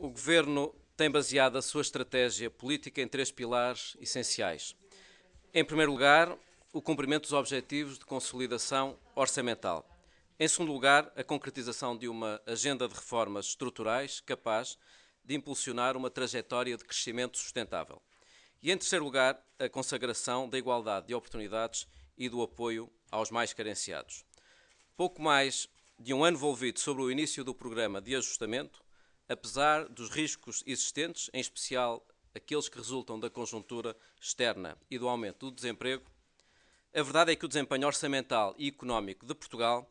O governo tem baseado a sua estratégia política em três pilares essenciais. Em primeiro lugar, o cumprimento dos objetivos de consolidação orçamental. Em segundo lugar, a concretização de uma agenda de reformas estruturais capaz de impulsionar uma trajetória de crescimento sustentável. E em terceiro lugar, a consagração da igualdade de oportunidades e do apoio aos mais carenciados. Pouco mais de um ano envolvido sobre o início do programa de ajustamento, apesar dos riscos existentes, em especial aqueles que resultam da conjuntura externa e do aumento do desemprego, a verdade é que o desempenho orçamental e económico de Portugal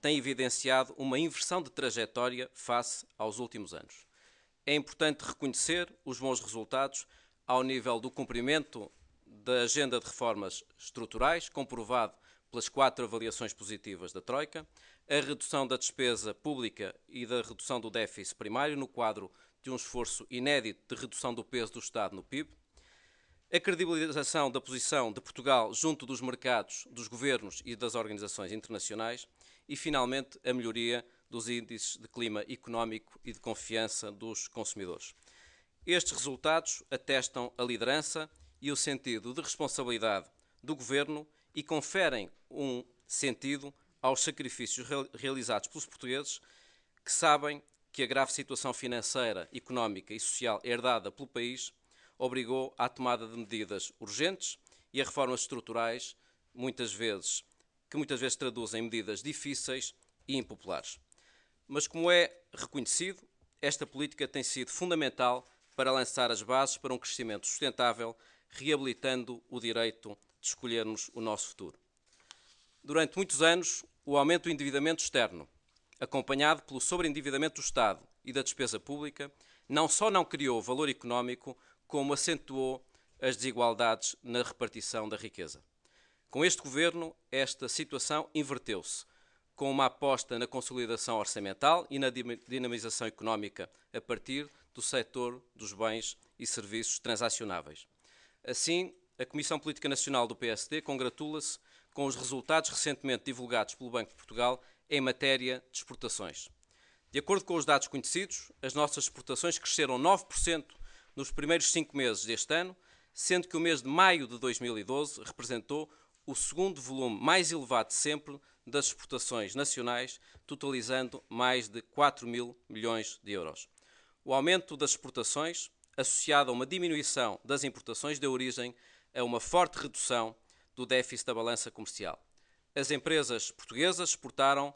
tem evidenciado uma inversão de trajetória face aos últimos anos. É importante reconhecer os bons resultados ao nível do cumprimento da agenda de reformas estruturais, comprovado pelas quatro avaliações positivas da Troika, a redução da despesa pública e da redução do déficit primário no quadro de um esforço inédito de redução do peso do Estado no PIB, a credibilização da posição de Portugal junto dos mercados, dos governos e das organizações internacionais e, finalmente, a melhoria dos índices de clima económico e de confiança dos consumidores. Estes resultados atestam a liderança e o sentido de responsabilidade do Governo e conferem um sentido aos sacrifícios realizados pelos portugueses que sabem que a grave situação financeira, económica e social herdada pelo país obrigou à tomada de medidas urgentes e a reformas estruturais, muitas vezes, que muitas vezes traduzem medidas difíceis e impopulares. Mas como é reconhecido, esta política tem sido fundamental para lançar as bases para um crescimento sustentável, reabilitando o direito de escolhermos o nosso futuro. Durante muitos anos, o aumento do endividamento externo, acompanhado pelo sobreendividamento do Estado e da despesa pública, não só não criou valor económico, como acentuou as desigualdades na repartição da riqueza. Com este governo, esta situação inverteu-se, com uma aposta na consolidação orçamental e na dinamização económica a partir do setor dos bens e serviços transacionáveis. Assim, a Comissão Política Nacional do PSD congratula-se com os resultados recentemente divulgados pelo Banco de Portugal em matéria de exportações. De acordo com os dados conhecidos, as nossas exportações cresceram 9% nos primeiros cinco meses deste ano, sendo que o mês de maio de 2012 representou o segundo volume mais elevado de sempre das exportações nacionais, totalizando mais de 4 mil milhões de euros. O aumento das exportações, associado a uma diminuição das importações, deu origem a uma forte redução do déficit da balança comercial. As empresas portuguesas exportaram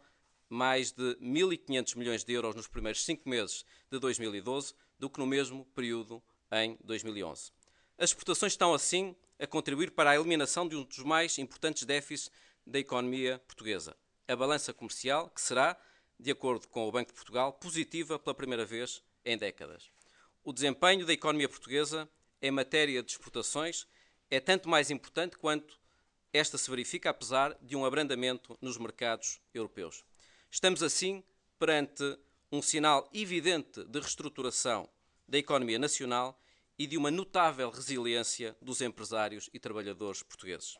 mais de 1.500 milhões de euros nos primeiros cinco meses de 2012 do que no mesmo período em 2011. As exportações estão, assim, a contribuir para a eliminação de um dos mais importantes déficits da economia portuguesa, a balança comercial, que será, de acordo com o Banco de Portugal, positiva pela primeira vez em décadas. O desempenho da economia portuguesa em matéria de exportações é tanto mais importante quanto esta se verifica apesar de um abrandamento nos mercados europeus. Estamos assim perante um sinal evidente de reestruturação da economia nacional e de uma notável resiliência dos empresários e trabalhadores portugueses.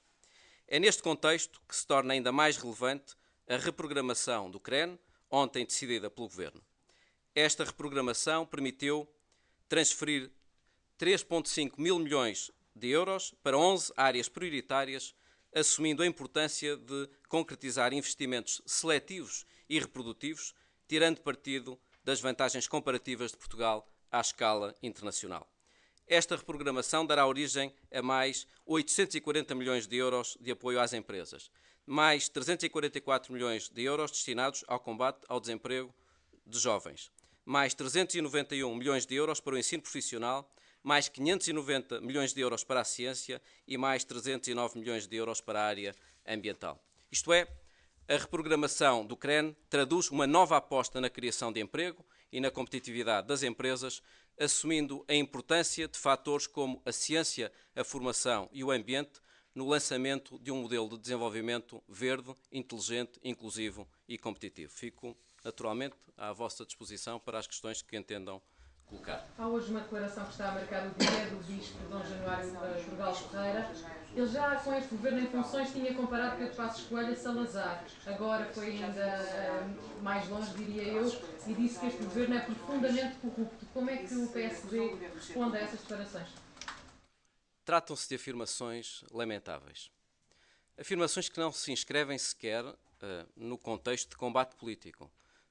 É neste contexto que se torna ainda mais relevante a reprogramação do CREN, ontem decidida pelo Governo. Esta reprogramação permitiu transferir 3,5 mil milhões de euros para 11 áreas prioritárias assumindo a importância de concretizar investimentos seletivos e reprodutivos, tirando partido das vantagens comparativas de Portugal à escala internacional. Esta reprogramação dará origem a mais 840 milhões de euros de apoio às empresas, mais 344 milhões de euros destinados ao combate ao desemprego de jovens, mais 391 milhões de euros para o ensino profissional mais 590 milhões de euros para a ciência e mais 309 milhões de euros para a área ambiental. Isto é, a reprogramação do CREN traduz uma nova aposta na criação de emprego e na competitividade das empresas, assumindo a importância de fatores como a ciência, a formação e o ambiente no lançamento de um modelo de desenvolvimento verde, inteligente, inclusivo e competitivo. Fico naturalmente à vossa disposição para as questões que entendam colocar. Há hoje uma declaração que está a marcar o dia do Bispo Dom Januário eh, Portugal Ferreira. Ele já com este governo em funções tinha comparado Pedro Passos Coelho a Salazar. Agora foi ainda eh, mais longe, diria eu, e disse que este governo é profundamente corrupto. Como é que o PSD responde a essas declarações? Tratam-se de afirmações lamentáveis. Afirmações que não se inscrevem sequer uh, no contexto de combate político.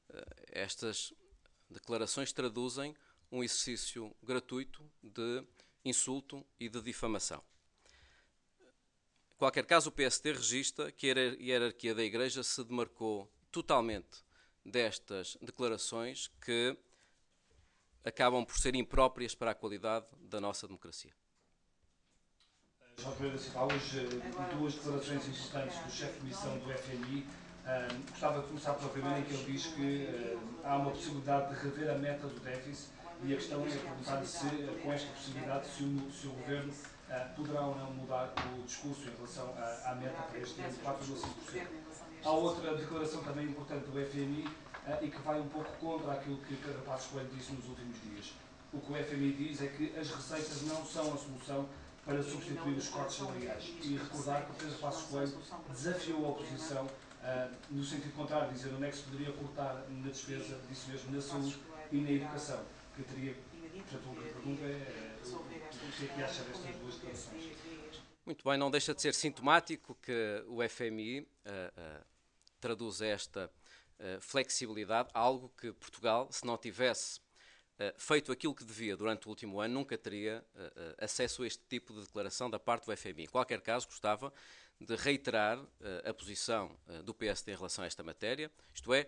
Uh, estas declarações traduzem um exercício gratuito de insulto e de difamação. Em qualquer caso, o PST registra que a hierarquia da Igreja se demarcou totalmente destas declarações que acabam por ser impróprias para a qualidade da nossa democracia. João Pedro Silva, assim, hoje eh, duas declarações insistentes do chefe de missão do FMI. Um, gostava de começar pela primeira, em que ele diz que eh, há uma possibilidade de rever a meta do déficit e a questão é perguntar se, com esta possibilidade, se o, se o Governo uh, poderá ou não mudar o discurso em relação à, à meta para este ano, 4,5%. Há outra declaração também importante do FMI uh, eh, e que vai um pouco contra aquilo que Pedro Passos Coelho disse nos últimos dias. O que o FMI diz é que as receitas não são a solução para substituir os cortes salariais. E recordar que Pedro Passos Coelho desafiou a oposição uh, no sentido contrário, dizer onde é que se poderia cortar na despesa, disse mesmo, na saúde e na educação que eu teria, portanto, uma pergunta é o que é que acha destas duas declarações? Muito bem, não deixa de ser sintomático que o FMI uh, eh, uh, eh, traduz esta uh, flexibilidade, algo que Portugal, se não tivesse feito aquilo que devia durante o último ano, nunca teria acesso a este tipo de declaração da parte do FMI. Em qualquer caso, gostava de reiterar a posição do PSD em relação a esta matéria, isto é,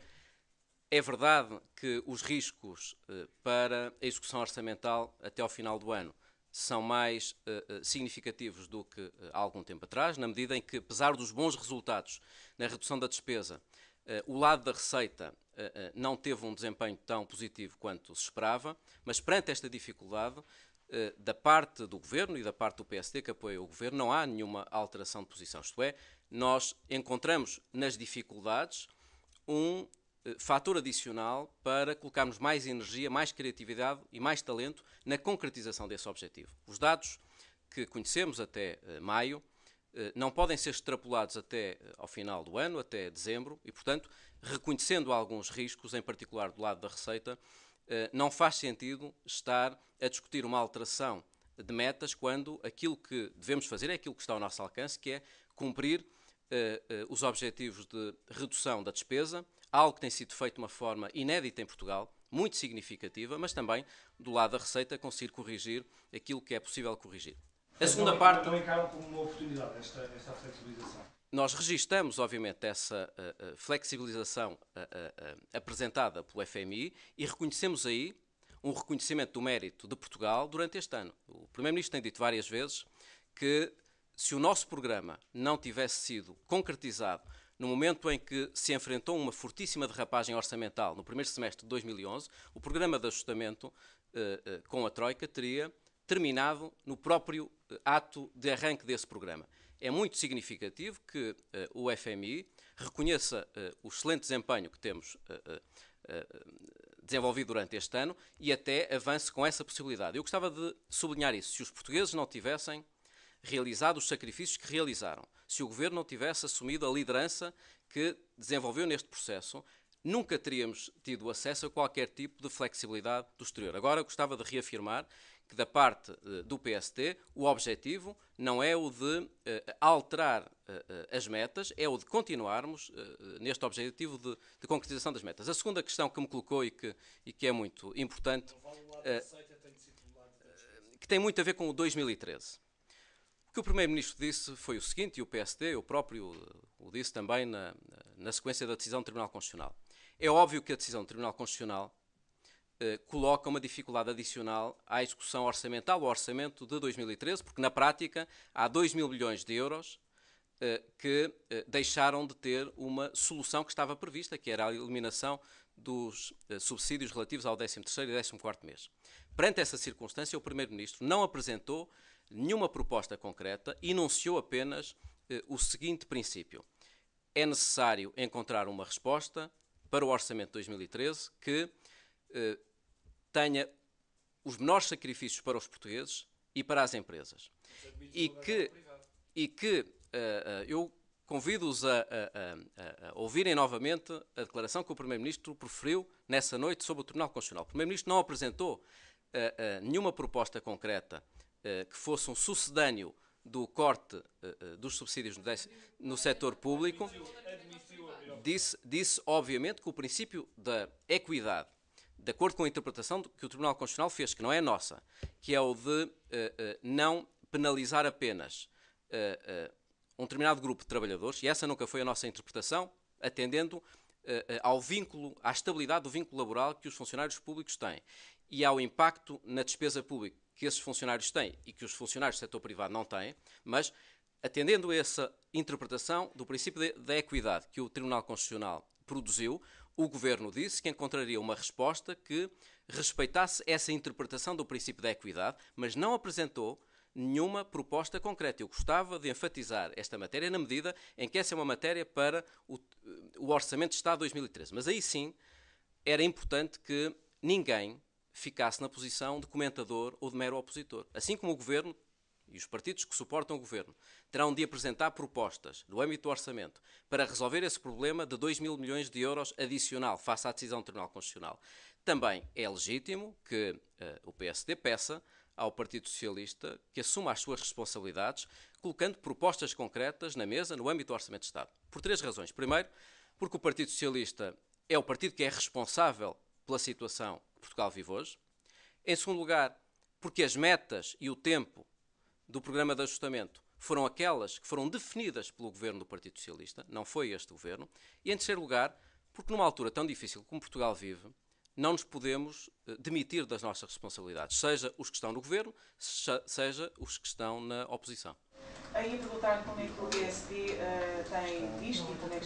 é verdade que os riscos eh, para a execução orçamental até ao final do ano são mais eh, eh, significativos do que há algum tempo atrás, na medida em que, apesar dos bons resultados na redução da despesa, o lado da receita não teve um desempenho tão positivo quanto se esperava, mas perante esta dificuldade, da parte do Governo e da parte do PSD que apoia o Governo, não há nenhuma alteração de posição. Isto é, nós encontramos nas dificuldades um eh, fator adicional para colocarmos mais energia, mais criatividade e mais talento na concretização desse objetivo. Os dados que conhecemos até eh, maio eh, não podem ser extrapolados até ao final do ano, até dezembro, e, portanto, reconhecendo alguns riscos, em particular do lado da receita, não faz sentido estar a discutir uma alteração de metas quando aquilo que devemos fazer é aquilo que está ao nosso alcance, que é cumprir os objetivos de redução da despesa, algo que tem sido feito de uma forma inédita em Portugal, muito significativa, mas também do lado da receita conseguir corrigir aquilo que é possível corrigir. A segunda parte. Não encaram como uma oportunidade esta, esta flexibilização? Nós registamos, obviamente, essa uh, uh, flexibilização uh, apresentada pelo FMI e reconhecemos aí um reconhecimento do mérito de Portugal durante este ano. O Primeiro-Ministro tem dito várias vezes que se o nosso programa não tivesse sido concretizado no momento em que se enfrentou uma fortíssima derrapagem orçamental no primeiro semestre de 2011, o programa de ajustamento eh, eh, com a Troika teria terminado no próprio eh, ato de arranque desse programa. É muito significativo que eh, o FMI reconheça eh, o excelente desempenho que temos eh, desenvolvido durante este ano e até avance com essa possibilidade. Eu gostava de sublinhar isso. Se os portugueses não tivessem realizado os sacrifícios que realizaram. Se o governo não tivesse assumido a liderança que desenvolveu neste processo, nunca teríamos tido acesso a qualquer tipo de flexibilidade do exterior. Agora gostava de reafirmar que da parte eh, do PST o objetivo não é o de eh, alterar eh, as metas, é o de continuarmos neste objetivo de, de, concretização das metas. A segunda questão que me colocou e que, e que é muito importante, que tem muito a ver com o 2013. O que o Primeiro-Ministro disse foi o seguinte, e o PSD, eu próprio, eh, o disse também na, na sequência da decisão do Tribunal Constitucional. É óbvio que a decisão do Tribunal Constitucional eh, coloca uma dificuldade adicional à execução orçamental, ao orçamento de 2013, porque na prática há 2 mil bilhões de euros eh, que eh, deixaram de ter uma solução que estava prevista, que era a eliminação dos eh, subsídios relativos ao 13 e 14 mês. Perante essa circunstância, o Primeiro-Ministro não apresentou nenhuma proposta concreta, enunciou apenas eh, o seguinte princípio: é necessário encontrar uma resposta para o Orçamento de 2013 que eh, tenha os menores sacrifícios para os portugueses e para as empresas. E que, e que uh, uh, eu convido-os a, a, a, a, ouvirem novamente a declaração que o Primeiro-Ministro proferiu nessa noite sobre o Tribunal Constitucional. O Primeiro-Ministro não apresentou uh, nenhuma proposta concreta eh, que fosse um sucedâneo do corte eh, eh, dos subsídios no, setor público, disse, disse, obviamente, que o princípio da equidade, de acordo com a interpretação que o Tribunal Constitucional fez, que não é nossa, que é o de não penalizar apenas um determinado grupo de trabalhadores, e essa nunca foi a nossa interpretação, atendendo ao vínculo, à estabilidade do vínculo laboral que os funcionários públicos têm e ao impacto na despesa pública que esses funcionários têm e que os funcionários do setor privado não têm, mas atendendo a essa interpretação do princípio da equidade que o Tribunal Constitucional produziu, o governo disse que encontraria uma resposta que respeitasse essa interpretação do princípio da equidade, mas não apresentou nenhuma proposta concreta. Eu gostava de enfatizar esta matéria na medida em que essa é uma matéria para o, o Orçamento de Estado de 2013. Mas aí sim era importante que ninguém ficasse na posição de comentador ou de mero opositor. Assim como o governo e os partidos que suportam o governo terão de apresentar propostas no âmbito do orçamento para resolver esse problema de 2 mil milhões de euros adicional face à decisão do Tribunal Constitucional. Também é legítimo que uh, o PSD peça ao Partido Socialista que assuma as suas responsabilidades, colocando propostas concretas na mesa no âmbito do Orçamento de Estado. Por três razões. Primeiro, porque o Partido Socialista é o partido que é responsável pela situação Portugal Vive Hoje. Em segundo lugar, porque as metas e o tempo do programa de ajustamento foram aquelas que foram definidas pelo governo do Partido Socialista, não foi este governo. E em terceiro lugar, porque numa altura tão difícil como Portugal vive, não nos podemos eh, demitir das nossas responsabilidades, seja os que estão no governo, seja os que estão na oposição. Aí perguntar como é que o PSD uh eh,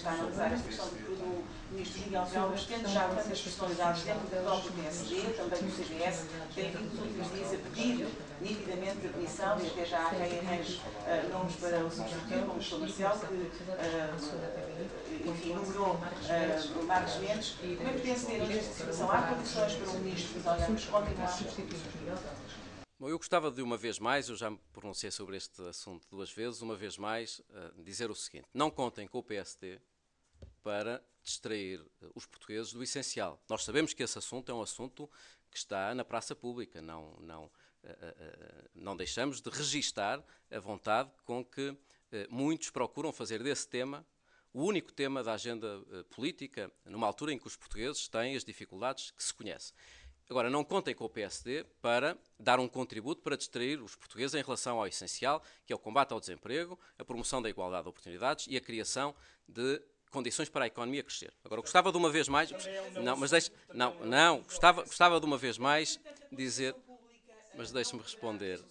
está a analisar a questão de que o é. ministro Miguel Velas tendo já tantas personalidades dentro do próprio PSD, também do CDS, tem vindo nos últimos dias a pedir nitidamente admissão e até já há quem arranje uh, nomes para o substituir, como o Marcel, que, uh, enfim, nomeou uh, eh, Marcos Mendes. Como é que pensa ter esta situação? Há condições para o ministro de Olhamos continuar a substituir Miguel Bom, eu gostava de uma vez mais, eu já me pronunciei sobre este assunto duas vezes, uma vez mais, uh, dizer o seguinte: não contem com o PSD para distrair eh, os portugueses do essencial. Nós sabemos que esse assunto é um assunto que está na praça pública, não, não, eh, eh, não deixamos de registar a vontade com que muitos procuram fazer desse tema o único tema da agenda política, numa altura em que os portugueses têm as dificuldades que se conhecem. Agora, não contem com o PSD para dar um contributo para distrair os portugueses em relação ao essencial, que é o combate ao desemprego, a promoção da igualdade de oportunidades e a criação de condições para a economia crescer. Agora, gostava de uma vez mais... É não, mas deixe... Não, é não, gostava, gostava de uma vez mais dizer... Mas deixe-me responder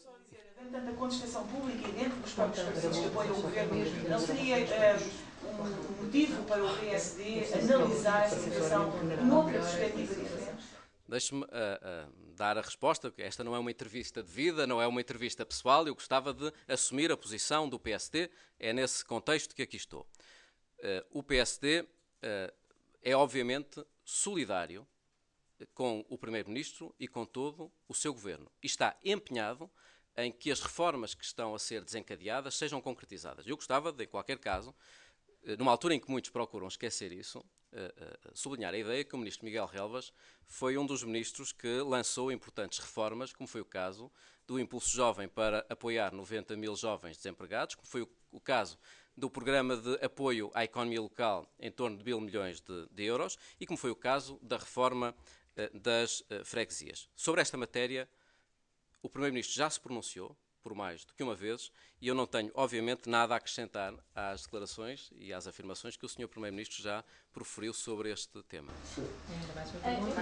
portanto, contestação pública e dentro dos partidos que apoiam o governo, não seria eh, um, um motivo para o PSD analisar essa situação noutra perspectiva diferente? Deixe-me uh, uh, dar a resposta, que esta não é uma entrevista de vida, não é uma entrevista pessoal, eu gostava de assumir a posição do PSD, é nesse contexto que aqui estou. Eh, o PSD eh, é obviamente solidário eh, com o Primeiro-Ministro e com todo o seu governo e está empenhado em que as reformas que estão a ser desencadeadas sejam concretizadas. Eu gostava de, em qualquer caso, numa altura em que muitos procuram esquecer isso, sublinhar a ideia que o ministro Miguel Relvas foi um dos ministros que lançou importantes reformas, como foi o caso do Impulso Jovem para apoiar 90 mil jovens desempregados, como foi o caso do programa de apoio à economia local em torno de mil milhões de, de euros e como foi o caso da reforma eh, das uh, freguesias. Sobre esta matéria, o Primeiro-Ministro já se pronunciou, por mais do que uma vez, e eu não tenho, obviamente, nada a acrescentar às declarações e às afirmações que o Sr. Primeiro-Ministro já proferiu sobre este tema. Sim. Eu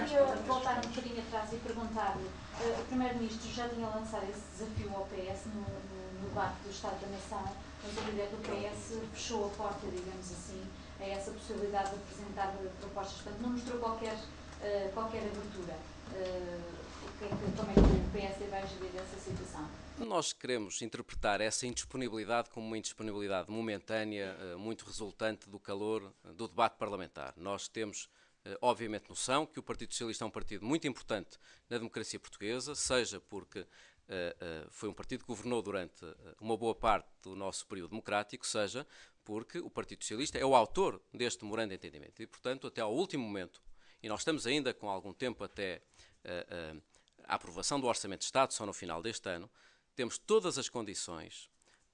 eh, queria voltar um bocadinho atrás e perguntar-lhe: o Primeiro-Ministro já tinha lançado esse desafio ao PS no, no debate do Estado da Nação mas, por exemplo, o PS fechou a porta, digamos assim, a essa possibilidade de apresentar propostas. Portanto, não mostrou qualquer, uh, qualquer abertura. Uh, que como é que o PS vai gerir essa situação? Nós queremos interpretar essa indisponibilidade como uma indisponibilidade momentânea, eh, muito resultante do calor do debate parlamentar. Nós temos obviamente noção que o Partido Socialista é um partido muito importante na democracia portuguesa, seja porque eh, eh, foi um partido que governou durante eh, uma boa parte do nosso período democrático, seja porque o Partido Socialista é o autor deste memorando de entendimento. E, portanto, até ao último momento, e nós estamos ainda com algum tempo até a aprovação do Orçamento de Estado, só no final deste ano, temos todas as condições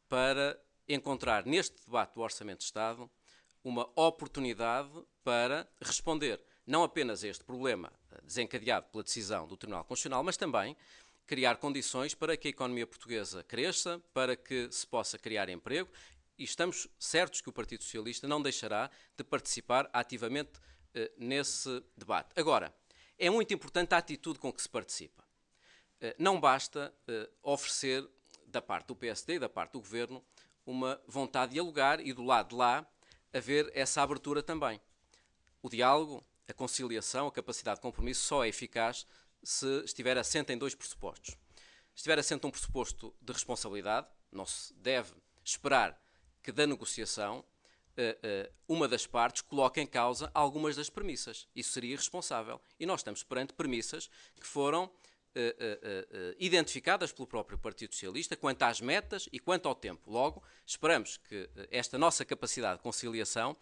para encontrar neste debate do Orçamento de Estado uma oportunidade para responder não apenas a este problema desencadeado pela decisão do Tribunal Constitucional, mas também criar condições para que a economia portuguesa cresça, para que se possa criar emprego e estamos certos que o Partido Socialista não deixará de participar ativamente eh, nesse debate. Agora, é muito importante a atitude com que se participa. Eh, não basta eh, oferecer, da parte do PSD e da parte do Governo, uma vontade de dialogar e, do lado de lá, haver essa abertura também. O diálogo, a conciliação, a capacidade de compromisso só é eficaz se estiver assente em dois pressupostos. Se estiver assente um pressuposto de responsabilidade, não se deve esperar que da negociação eh, eh, uma das partes coloque em causa algumas das premissas. Isso seria irresponsável. E nós estamos perante premissas que foram eh, identificadas pelo próprio Partido Socialista quanto às metas e quanto ao tempo. Logo, esperamos que esta nossa capacidade de conciliação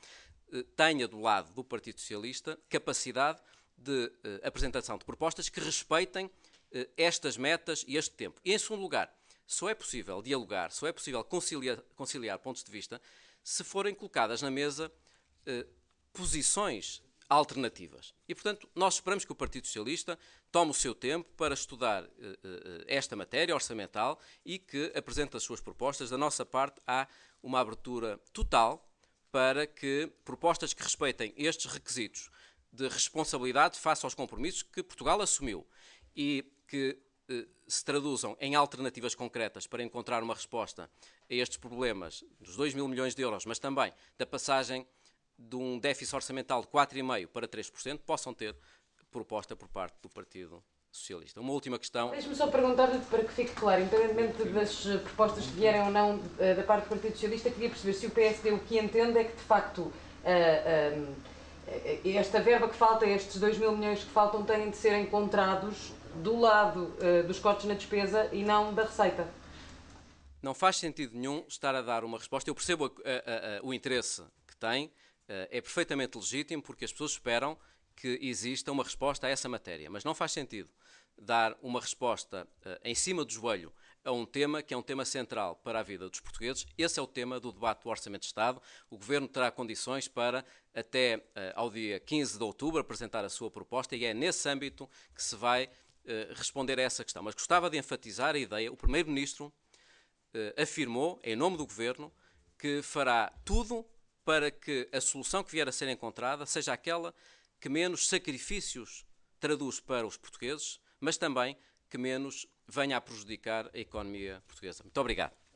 tenha do lado do Partido Socialista capacidade de eh, apresentação de propostas que respeitem eh, estas metas e este tempo. E, em segundo lugar, só é possível dialogar, só é possível conciliar, conciliar pontos de vista se forem colocadas na mesa eh, posições alternativas. E, portanto, nós esperamos que o Partido Socialista tome o seu tempo para estudar esta matéria orçamental e que apresente as suas propostas. Da nossa parte, há uma abertura total para que propostas que respeitem estes requisitos de responsabilidade face aos compromissos que Portugal assumiu e que eh, se traduzam em alternativas concretas para encontrar uma resposta a estes problemas dos 2 mil milhões de euros, mas também da passagem de um déficit orçamental de 4,5% para 3%, possam ter proposta por parte do Partido Socialista. Uma última questão. Deixe-me só perguntar-lhe para que fique claro, independentemente das propostas que vierem ou não eh, da parte do Partido Socialista, queria perceber se o PSD o que entende é que, de facto, eh, esta verba que falta, estes 2 mil milhões que faltam, têm de ser encontrados do lado eh, dos cortes na despesa e não da receita. Não faz sentido nenhum estar a dar uma resposta. Eu percebo a, a, a, o interesse que tem, eh, é perfeitamente legítimo, porque as pessoas esperam que exista uma resposta a essa matéria. Mas não faz sentido dar uma resposta eh, em cima do joelho a um tema que é um tema central para a vida dos portugueses. Esse é o tema do debate do Orçamento de Estado. O Governo terá condições para, até eh, ao dia 15 de outubro, apresentar a sua proposta e é nesse âmbito que se vai eh, responder a essa questão. Mas gostava de enfatizar a ideia, o Primeiro-Ministro eh, afirmou, em nome do Governo, que fará tudo para que a solução que vier a ser encontrada seja aquela que menos sacrifícios traduz para os portugueses, mas também que menos venha a prejudicar a economia portuguesa. Muito obrigado.